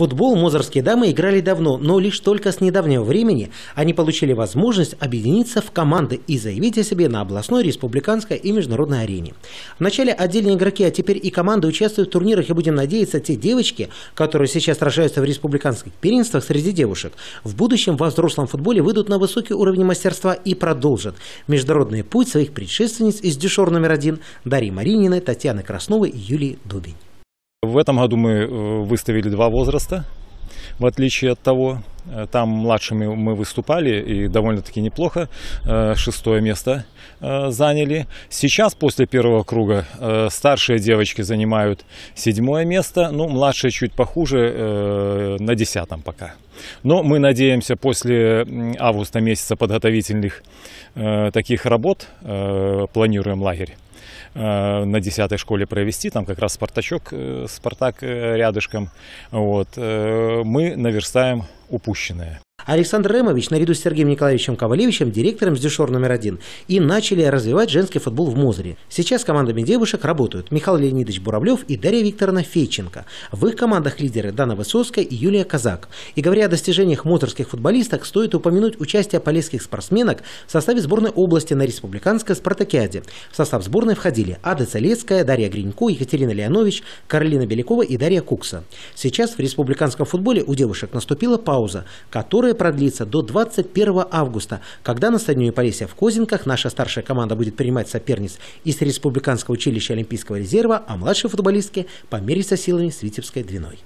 футбол мозорские дамы играли давно, но лишь только с недавнего времени они получили возможность объединиться в команды и заявить о себе на областной, республиканской и международной арене. Вначале отдельные игроки, а теперь и команды участвуют в турнирах, и будем надеяться, те девочки, которые сейчас сражаются в республиканских первенствах среди девушек, в будущем во взрослом футболе выйдут на высокий уровень мастерства и продолжат международный путь своих предшественниц из дешор номер один Дарьи Марининой, Татьяны Красновой и Юлии Дубень. В этом году мы э, выставили два возраста, в отличие от того. Э, там младшими мы выступали и довольно-таки неплохо. Э, шестое место заняли. Сейчас, после первого круга, старшие девочки занимают седьмое место. Ну, младшие чуть похуже, на десятом пока. Но мы надеемся после августа месяца подготовительных таких работ, планируем лагерь, Э, на 10 школе провести, там как раз Спартачок, э, Спартак э, рядышком, вот, мы наверстаем упущенное. Александр Ремович наряду с Сергеем Николаевичем Ковалевичем, директором с дешор номер один, и начали развивать женский футбол в Мозыре. Сейчас командами девушек работают Михаил Леонидович Буравлев и Дарья Викторовна Фейченко. В их командах лидеры Дана Высоцкая и Юлия Казак. И говоря о достижениях мозырских футболисток, стоит упомянуть участие полесских спортсменок в составе сборной области на республиканской спартакиаде. В состав сборной входили Ада Целецкая, Дарья Гринько, Екатерина Леонович, Каролина Белякова и Дарья Кукса. Сейчас в республиканском футболе у девушек наступила пауза, которая Первое продлится до 21 августа, когда на стадионе Полесья в Козинках наша старшая команда будет принимать соперниц из Республиканского училища Олимпийского резерва, а младшие футболистки померятся силами с Витебской двиной.